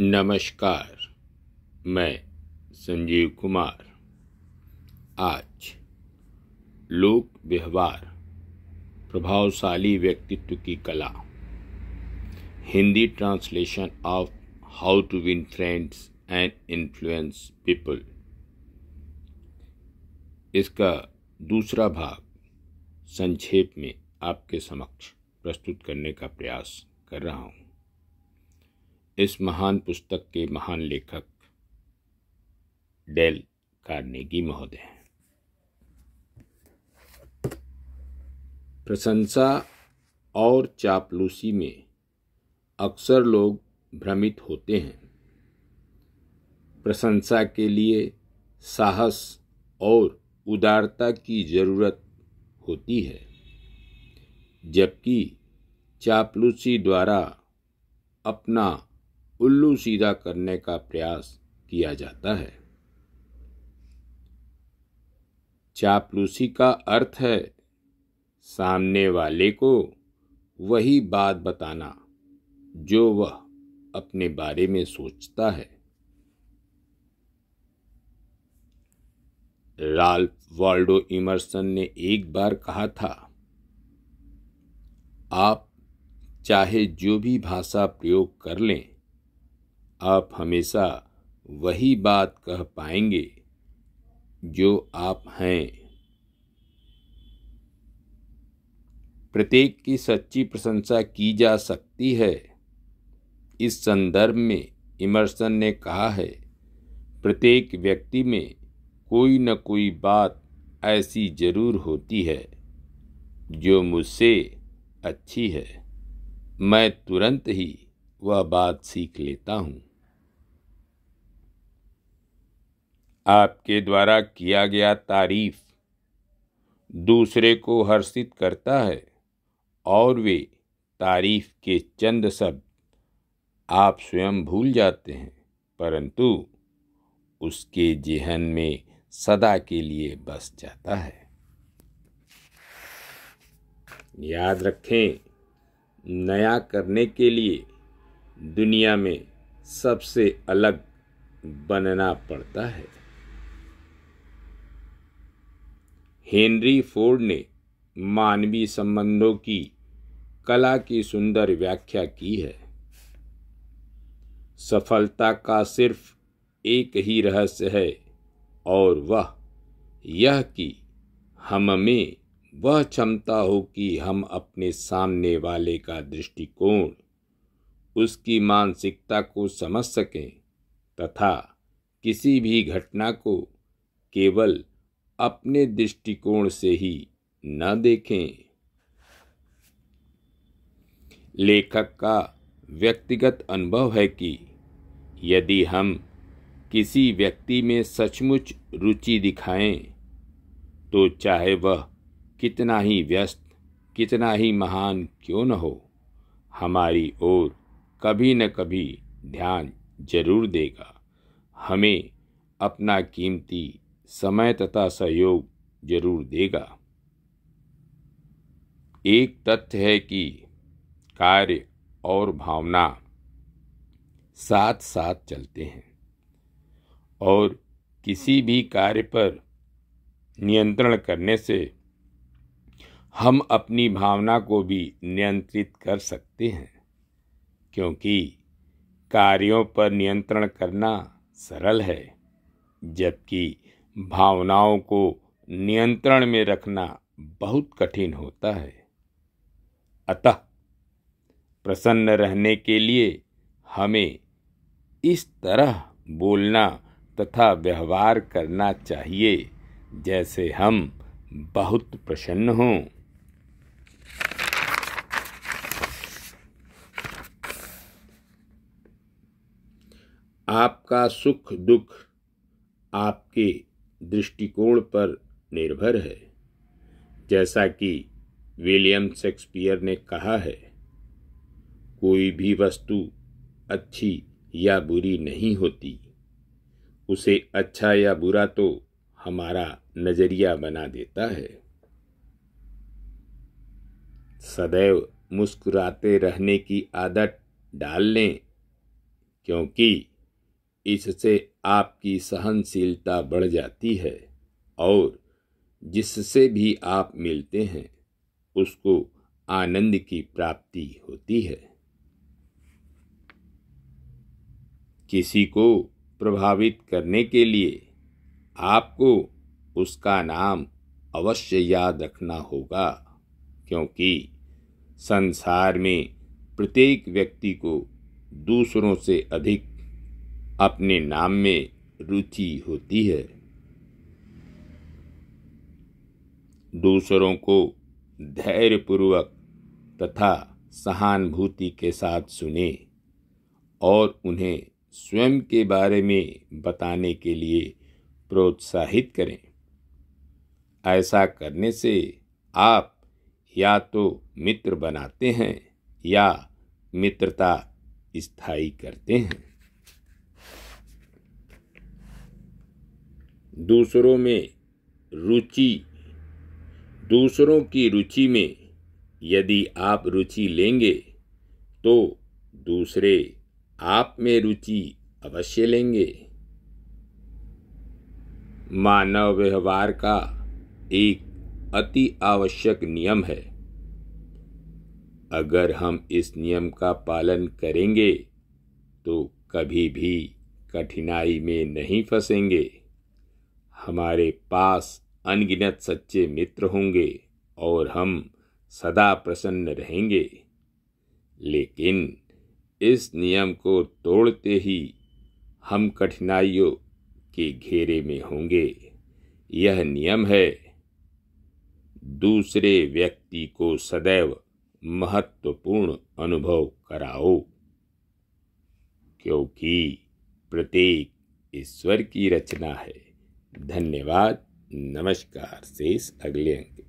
नमस्कार मैं संजीव कुमार आज लोक व्यवहार प्रभावशाली व्यक्तित्व की कला Hindi translation of how to win friends and influence people इसका दूसरा भाग संक्षेप में आपके समक्ष प्रस्तुत करने का प्रयास कर रहा हूँ इस महान पुस्तक के महान लेखक डेल कार्नेगी महोदय हैं प्रशंसा और चापलूसी में अक्सर लोग भ्रमित होते हैं प्रशंसा के लिए साहस और उदारता की जरूरत होती है जबकि चापलूसी द्वारा अपना उल्लू सीधा करने का प्रयास किया जाता है चापलूसी का अर्थ है सामने वाले को वही बात बताना जो वह अपने बारे में सोचता है राल्फ वाल्डो इमर्सन ने एक बार कहा था आप चाहे जो भी भाषा प्रयोग कर लें आप हमेशा वही बात कह पाएंगे जो आप हैं प्रत्येक की सच्ची प्रशंसा की जा सकती है इस संदर्भ में इमर्सन ने कहा है प्रत्येक व्यक्ति में कोई न कोई बात ऐसी जरूर होती है जो मुझसे अच्छी है मैं तुरंत ही वह बात सीख लेता हूँ आपके द्वारा किया गया तारीफ दूसरे को हर्षित करता है और वे तारीफ के चंद शब्द आप स्वयं भूल जाते हैं परंतु उसके जेहन में सदा के लिए बस जाता है याद रखें नया करने के लिए दुनिया में सबसे अलग बनना पड़ता है हेनरी फोर्ड ने मानवीय संबंधों की कला की सुंदर व्याख्या की है सफलता का सिर्फ एक ही रहस्य है और वह यह कि हम में वह क्षमता हो कि हम अपने सामने वाले का दृष्टिकोण उसकी मानसिकता को समझ सकें तथा किसी भी घटना को केवल अपने दृष्टिकोण से ही न देखें लेखक का व्यक्तिगत अनुभव है कि यदि हम किसी व्यक्ति में सचमुच रुचि दिखाएं तो चाहे वह कितना ही व्यस्त कितना ही महान क्यों न हो हमारी ओर कभी न कभी ध्यान जरूर देगा हमें अपना कीमती समय तथा सहयोग जरूर देगा एक तथ्य है कि कार्य और भावना साथ साथ चलते हैं और किसी भी कार्य पर नियंत्रण करने से हम अपनी भावना को भी नियंत्रित कर सकते हैं क्योंकि कार्यों पर नियंत्रण करना सरल है जबकि भावनाओं को नियंत्रण में रखना बहुत कठिन होता है अतः प्रसन्न रहने के लिए हमें इस तरह बोलना तथा व्यवहार करना चाहिए जैसे हम बहुत प्रसन्न हों आपका सुख दुख आपके दृष्टिकोण पर निर्भर है जैसा कि विलियम शेक्सपियर ने कहा है कोई भी वस्तु अच्छी या बुरी नहीं होती उसे अच्छा या बुरा तो हमारा नज़रिया बना देता है सदैव मुस्कुराते रहने की आदत डाल लें क्योंकि इससे आपकी सहनशीलता बढ़ जाती है और जिससे भी आप मिलते हैं उसको आनंद की प्राप्ति होती है किसी को प्रभावित करने के लिए आपको उसका नाम अवश्य याद रखना होगा क्योंकि संसार में प्रत्येक व्यक्ति को दूसरों से अधिक अपने नाम में रुचि होती है दूसरों को धैर्यपूर्वक तथा सहानुभूति के साथ सुने और उन्हें स्वयं के बारे में बताने के लिए प्रोत्साहित करें ऐसा करने से आप या तो मित्र बनाते हैं या मित्रता स्थायी करते हैं दूसरों में रुचि दूसरों की रुचि में यदि आप रुचि लेंगे तो दूसरे आप में रुचि अवश्य लेंगे मानव व्यवहार का एक अति आवश्यक नियम है अगर हम इस नियम का पालन करेंगे तो कभी भी कठिनाई में नहीं फंसेंगे हमारे पास अनगिनत सच्चे मित्र होंगे और हम सदा प्रसन्न रहेंगे लेकिन इस नियम को तोड़ते ही हम कठिनाइयों के घेरे में होंगे यह नियम है दूसरे व्यक्ति को सदैव महत्वपूर्ण अनुभव कराओ क्योंकि प्रत्येक ईश्वर की रचना है धन्यवाद नमस्कार शेष अगले अंक